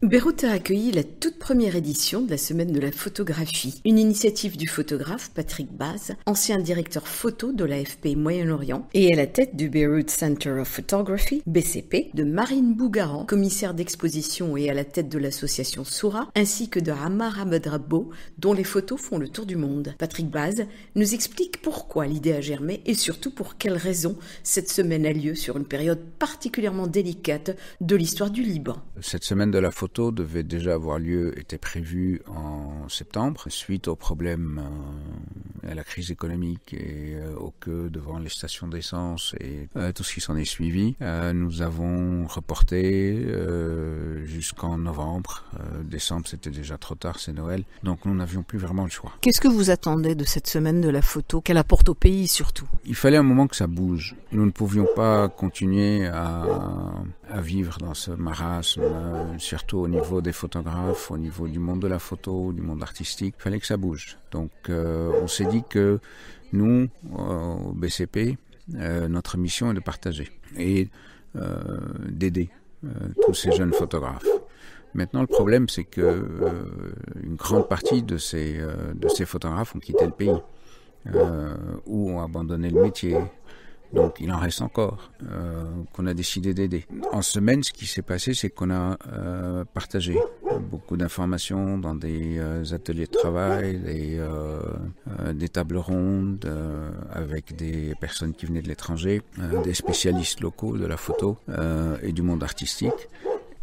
Beyrouth a accueilli la toute première édition de la Semaine de la photographie, une initiative du photographe Patrick Baz, ancien directeur photo de l'AFP Moyen-Orient et à la tête du Beirut Center of Photography, BCP, de Marine Bougaran, commissaire d'exposition et à la tête de l'association Soura, ainsi que de Hamar dont les photos font le tour du monde. Patrick Baz nous explique pourquoi l'idée a germé et surtout pour quelles raisons cette semaine a lieu sur une période particulièrement délicate de l'histoire du Liban. Cette semaine de la photo devait déjà avoir lieu, était prévu en septembre, suite aux problèmes, euh, à la crise économique et euh, au aux queues devant les stations d'essence et euh, tout ce qui s'en est suivi. nous avons reporté jusqu'en novembre. décembre, c'était déjà trop tard, c'est Noël. Donc nous n'avions plus vraiment le choix. Qu'est-ce que vous attendez de cette semaine de la photo Qu'elle apporte au pays surtout Il fallait un moment que ça bouge. Nous ne pouvions pas continuer à à vivre dans ce marasme, euh, surtout au niveau des photographes, au niveau du monde de la photo, du monde artistique. Il fallait que ça bouge. Donc euh, on s'est dit que nous, euh, au BCP, notre mission est de partager et d'aider tous ces jeunes photographes. Maintenant, le problème, c'est que une grande partie de ces, de ces photographes ont quitté le pays ou ont abandonné le métier donc il en reste encore, euh, qu'on a décidé d'aider. En semaine, ce qui s'est passé, c'est qu'on a euh, partagé beaucoup d'informations dans des euh, ateliers de travail, des tables rondes avec des personnes qui venaient de l'étranger, des spécialistes locaux de la photo et du monde artistique.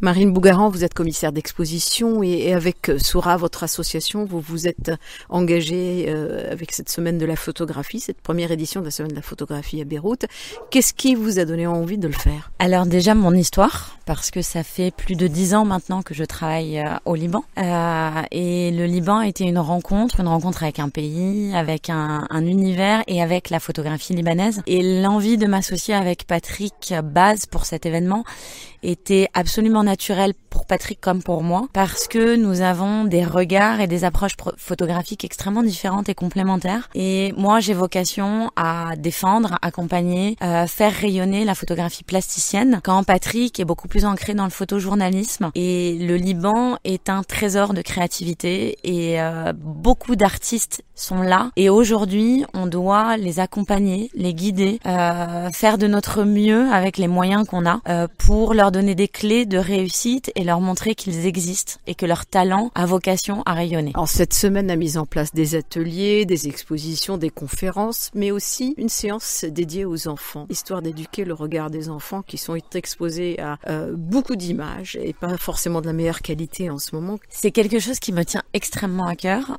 Marine Bougaran, vous êtes commissaire d'exposition et, avec euh, Soura, votre association, vous vous êtes euh, engagée euh, avec cette semaine de la photographie, cette première édition de la semaine de la photographie à Beyrouth. Qu'est-ce qui vous a donné envie de le faire Alors déjà mon histoire, parce que ça fait plus de dix ans maintenant que je travaille au Liban. et le Liban a été une rencontre, une rencontre avec un pays, avec un, un univers et avec la photographie libanaise. Et l'envie de m'associer avec Patrick Baz pour cet événement était absolument naturel pour Patrick comme pour moi, parce que nous avons des regards et des approches photographiques extrêmement différentes et complémentaires. Et moi, j'ai vocation à défendre, accompagner, euh, faire rayonner la photographie plasticienne, quand Patrick est beaucoup plus ancré dans le photojournalisme. Et le Liban est un trésor de créativité et euh, beaucoup d'artistes sont là et aujourd'hui on doit les accompagner, les guider, euh, faire de notre mieux avec les moyens qu'on a euh, pour leur donner des clés de réussite et leur montrer qu'ils existent et que leur talent a vocation à rayonner. En cette semaine, la mise en place des ateliers, des expositions, des conférences, mais aussi une séance dédiée aux enfants, histoire d'éduquer le regard des enfants qui sont exposés à euh, beaucoup d'images et pas forcément de la meilleure qualité en ce moment. C'est quelque chose qui me tient extrêmement à cœur,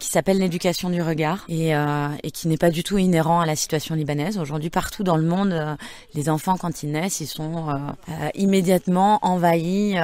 qui s'appelle l'éducation du regard euh, et, qui n'est pas du tout inhérent à la situation libanaise. Aujourd'hui, partout dans le monde, euh, les enfants, quand ils naissent, ils sont euh, immédiatement envahis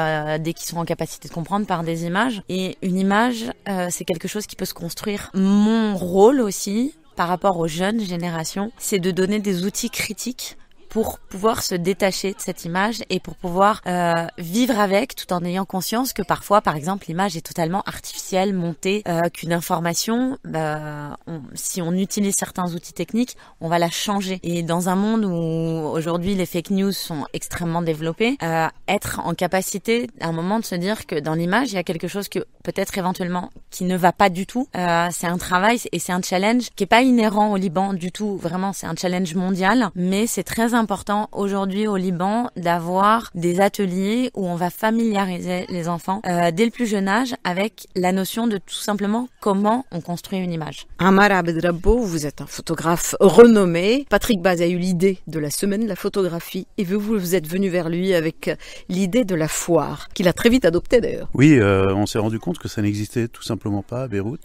dès qu'ils sont en capacité de comprendre par des images. Et une image, c'est quelque chose qui peut se construire. Mon rôle aussi, par rapport aux jeunes générations, c'est de donner des outils critiques pour pouvoir se détacher de cette image et pour pouvoir euh, vivre avec tout en ayant conscience que parfois, par exemple, l'image est totalement artificielle, montée, euh, qu'une information, bah, si on utilise certains outils techniques, on va la changer. Et dans un monde où aujourd'hui les fake news sont extrêmement développés, euh, être en capacité à un moment de se dire que dans l'image, il y a quelque chose que peut-être éventuellement qui ne va pas du tout, euh, c'est un travail et c'est un challenge qui est pas inhérent au Liban du tout. Vraiment, c'est un challenge mondial, mais c'est très important important aujourd'hui au Liban d'avoir des ateliers où on va familiariser les enfants euh, dès le plus jeune âge avec la notion de tout simplement comment on construit une image. Amar Abedrabbo, vous êtes un photographe renommé. Patrick Baz a eu l'idée de la semaine de la photographie et vous, vous êtes venu vers lui avec l'idée de la foire, qu'il a très vite adoptée d'ailleurs. Oui, euh, on s'est rendu compte que ça n'existait tout simplement pas à Beyrouth.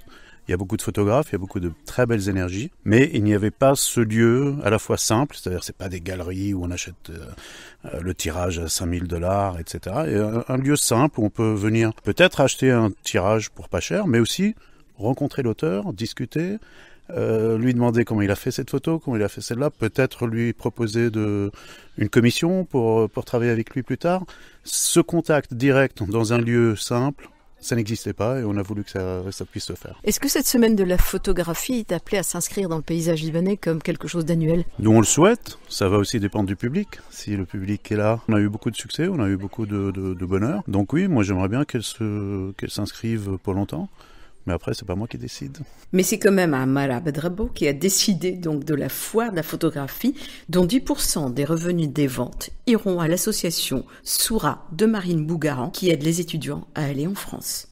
Il y a beaucoup de photographes, il y a beaucoup de très belles énergies, mais il n'y avait pas ce lieu à la fois simple, c'est-à-dire c'est pas des galeries où on achète euh, euh, le tirage à 5000 dollars, etc. Et un, un lieu simple où on peut venir peut-être acheter un tirage pour pas cher, mais aussi rencontrer l'auteur, discuter, euh, lui demander comment il a fait cette photo, comment il a fait celle-là, peut-être lui proposer de, une commission pour, pour travailler avec lui plus tard. Ce contact direct dans un lieu simple, ça n'existait pas et on a voulu que ça, puisse se faire. Est-ce que cette semaine de la photographie est appelée à s'inscrire dans le paysage libanais comme quelque chose d'annuel Nous on le souhaite, ça va aussi dépendre du public. Si le public est là, on a eu beaucoup de succès, on a eu beaucoup de, bonheur. Donc oui, moi j'aimerais bien qu'elle s'inscrive pour longtemps. Mais après, c'est pas moi qui décide. Mais c'est quand même Amara Abedrabo qui a décidé donc de la foire de la photographie, dont 10% des revenus des ventes iront à l'association Soura de Marine Bougaran, qui aide les étudiants à aller en France.